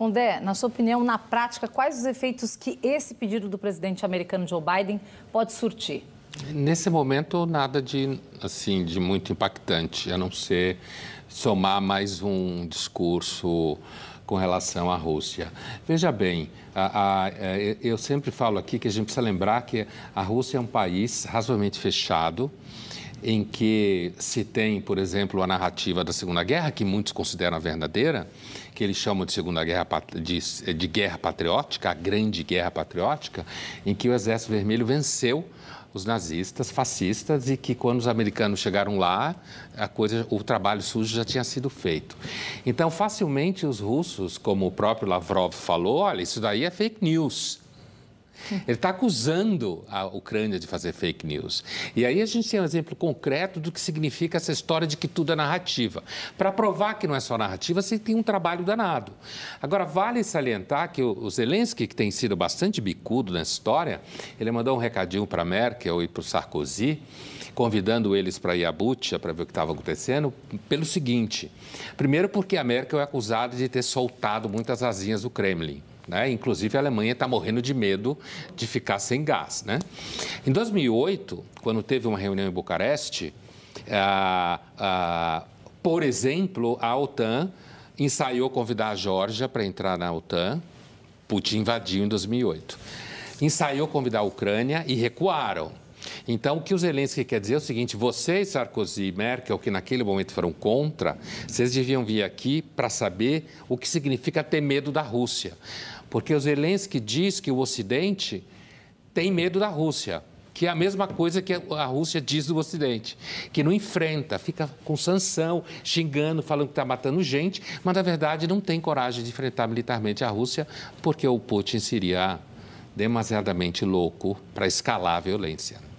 Pondé, na sua opinião, na prática, quais os efeitos que esse pedido do presidente americano Joe Biden pode surtir? Nesse momento, nada de assim de muito impactante, a não ser somar mais um discurso com relação à Rússia. Veja bem, a, a, é, eu sempre falo aqui que a gente precisa lembrar que a Rússia é um país razoavelmente fechado em que se tem, por exemplo, a narrativa da Segunda Guerra, que muitos consideram verdadeira, que eles chamam de Segunda Guerra de, de Guerra Patriótica, a Grande Guerra Patriótica, em que o Exército Vermelho venceu os nazistas, fascistas, e que quando os americanos chegaram lá, a coisa, o trabalho sujo já tinha sido feito. Então, facilmente os russos, como o próprio Lavrov falou, olha, isso daí é fake news. Ele está acusando a Ucrânia de fazer fake news. E aí a gente tem um exemplo concreto do que significa essa história de que tudo é narrativa. Para provar que não é só narrativa, você tem um trabalho danado. Agora, vale salientar que o Zelensky, que tem sido bastante bicudo nessa história, ele mandou um recadinho para Merkel e para o Sarkozy, convidando eles para ir à Butcha para ver o que estava acontecendo, pelo seguinte: primeiro, porque a Merkel é acusada de ter soltado muitas asinhas do Kremlin. Né? Inclusive, a Alemanha está morrendo de medo de ficar sem gás. Né? Em 2008, quando teve uma reunião em Bucareste, por exemplo, a OTAN ensaiou convidar a Geórgia para entrar na OTAN. Putin invadiu em 2008. Ensaiou convidar a Ucrânia e recuaram. Então, o que o Zelensky quer dizer é o seguinte: vocês, Sarkozy e Merkel, que naquele momento foram contra, vocês deviam vir aqui para saber o que significa ter medo da Rússia. Porque o Zelensky diz que o Ocidente tem medo da Rússia, que é a mesma coisa que a Rússia diz do Ocidente, que não enfrenta, fica com sanção, xingando, falando que está matando gente, mas na verdade não tem coragem de enfrentar militarmente a Rússia, porque o Putin seria demasiadamente louco para escalar a violência.